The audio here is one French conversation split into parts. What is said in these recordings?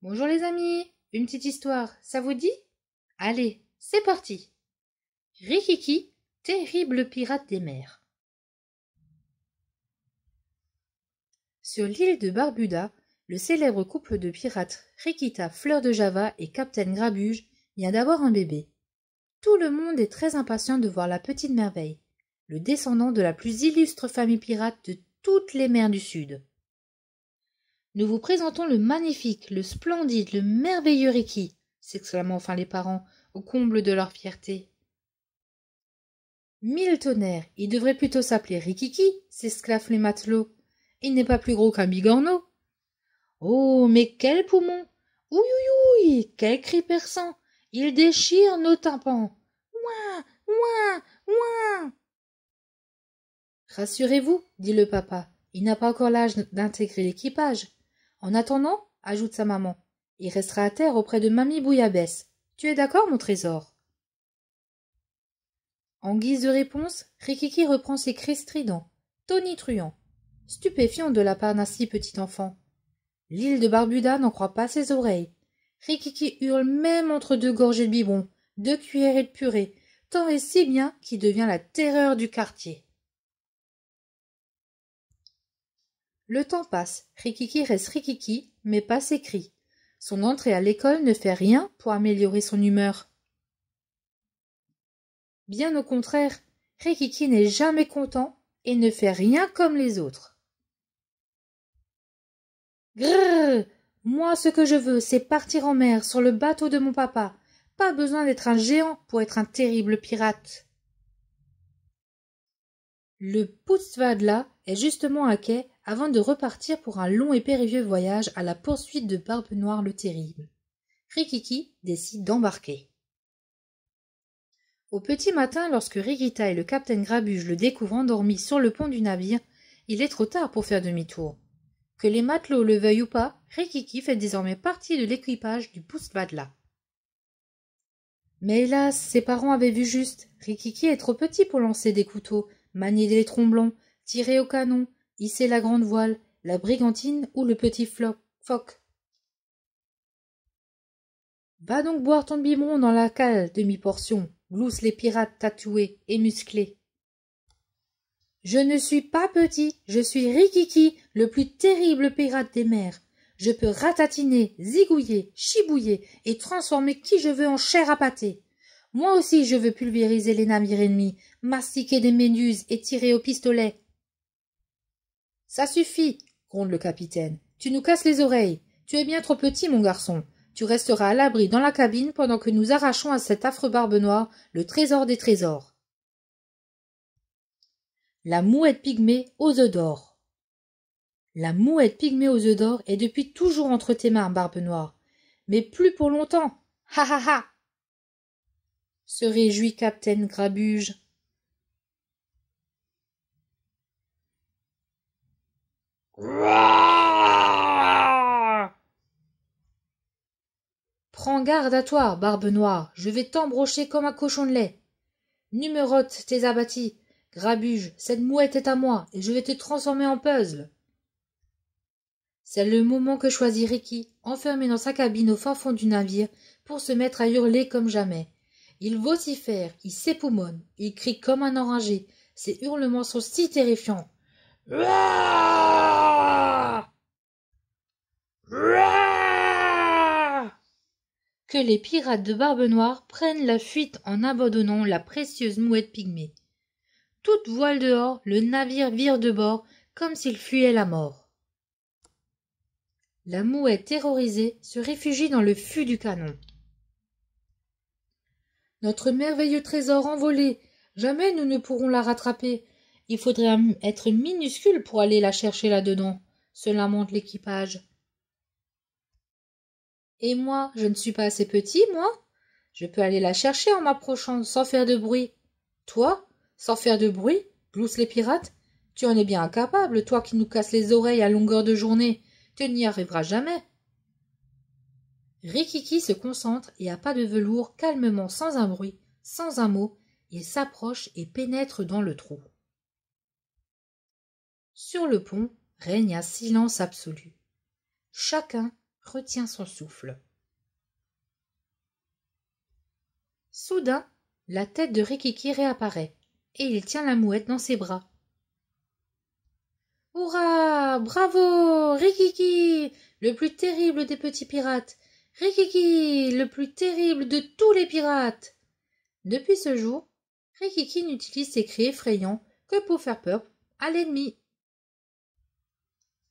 Bonjour les amis, une petite histoire, ça vous dit Allez, c'est parti. Rikiki, terrible pirate des mers. Sur l'île de Barbuda, le célèbre couple de pirates Rikita Fleur de Java et Captain Grabuge vient d'avoir un bébé. Tout le monde est très impatient de voir la petite merveille, le descendant de la plus illustre famille pirate de toutes les mers du Sud nous vous présentons le magnifique, le splendide, le merveilleux Riki s'exclament enfin les parents, au comble de leur fierté. Mille tonnerres, il devrait plutôt s'appeler Rikiki, s'esclaffent les matelots. Il n'est pas plus gros qu'un bigorneau. Oh, mais quel poumon Oui, Quel cri perçant Il déchire nos tympans Ouin Ouin Ouin Rassurez-vous, dit le papa, il n'a pas encore l'âge d'intégrer l'équipage. En attendant, ajoute sa maman, il restera à terre auprès de mamie Bouillabaisse. Tu es d'accord, mon trésor En guise de réponse, Rikiki reprend ses cris stridents, tonitruants, stupéfiant de la part d'un si petit enfant. L'île de Barbuda n'en croit pas ses oreilles. Rikiki hurle même entre deux gorgées de biberon, deux et de purée, tant et si bien qu'il devient la terreur du quartier. Le temps passe, Rikiki reste Rikiki, mais pas ses cris. Son entrée à l'école ne fait rien pour améliorer son humeur. Bien au contraire, Rikiki n'est jamais content et ne fait rien comme les autres. Grrrr, Moi, ce que je veux, c'est partir en mer sur le bateau de mon papa. Pas besoin d'être un géant pour être un terrible pirate. Le Poutsvadla est justement à quai avant de repartir pour un long et périlleux voyage à la poursuite de Barbe Noire le Terrible. Rikiki décide d'embarquer. Au petit matin, lorsque Rikita et le capitaine Grabuge le découvrent endormi sur le pont du navire, il est trop tard pour faire demi-tour. Que les matelots le veuillent ou pas, Rikiki fait désormais partie de l'équipage du Vadla. Mais hélas, ses parents avaient vu juste. Rikiki est trop petit pour lancer des couteaux, manier des tromblons, tirer au canon, hissez la grande voile, la brigantine ou le petit floc, phoque. Va donc boire ton biberon dans la cale, demi-portion, gloussent les pirates tatoués et musclés. Je ne suis pas petit, je suis Rikiki, le plus terrible pirate des mers. Je peux ratatiner, zigouiller, chibouiller et transformer qui je veux en chair à pâté. Moi aussi je veux pulvériser les navires ennemis, mastiquer des méduses et tirer au pistolet, ça suffit, gronde le capitaine. Tu nous casses les oreilles. Tu es bien trop petit, mon garçon. Tu resteras à l'abri dans la cabine pendant que nous arrachons à cet affreux barbe noire le trésor des trésors. La mouette pygmée aux œufs d'or. La mouette pygmée aux œufs d'or est depuis toujours entre tes mains, barbe noire. Mais plus pour longtemps. Ha ha ha. Se réjouit Capitaine Grabuge. Prends garde à toi, barbe noire, je vais t'embrocher comme un cochon de lait. Numérote tes abattis, grabuge, cette mouette est à moi, et je vais te transformer en puzzle. C'est le moment que choisit Ricky, enfermé dans sa cabine au fin fond du navire, pour se mettre à hurler comme jamais. Il vocifère, il s'époumonne, il crie comme un enragé. Ses hurlements sont si terrifiants. que les pirates de Barbe Noire prennent la fuite en abandonnant la précieuse mouette pygmée. Toute voile dehors, le navire vire de bord comme s'il fuyait la mort. La mouette terrorisée se réfugie dans le fût du canon. Notre merveilleux trésor envolé, jamais nous ne pourrons la rattraper. Il faudrait être minuscule pour aller la chercher là-dedans, Cela montre l'équipage. Et moi, je ne suis pas assez petit, moi Je peux aller la chercher en m'approchant, sans faire de bruit. Toi Sans faire de bruit Glousse les pirates Tu en es bien incapable, toi qui nous casses les oreilles à longueur de journée. Tu n'y arriveras jamais. Rikiki se concentre et à pas de velours, calmement, sans un bruit, sans un mot, il s'approche et pénètre dans le trou. Sur le pont règne un silence absolu. Chacun retient son souffle. Soudain, la tête de Rikiki réapparaît, et il tient la mouette dans ses bras. Hurrah Bravo Rikiki Le plus terrible des petits pirates Rikiki Le plus terrible de tous les pirates Depuis ce jour, Rikiki n'utilise ses cris effrayants que pour faire peur à l'ennemi.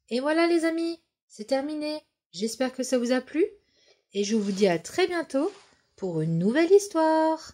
Et voilà les amis, c'est terminé. J'espère que ça vous a plu et je vous dis à très bientôt pour une nouvelle histoire.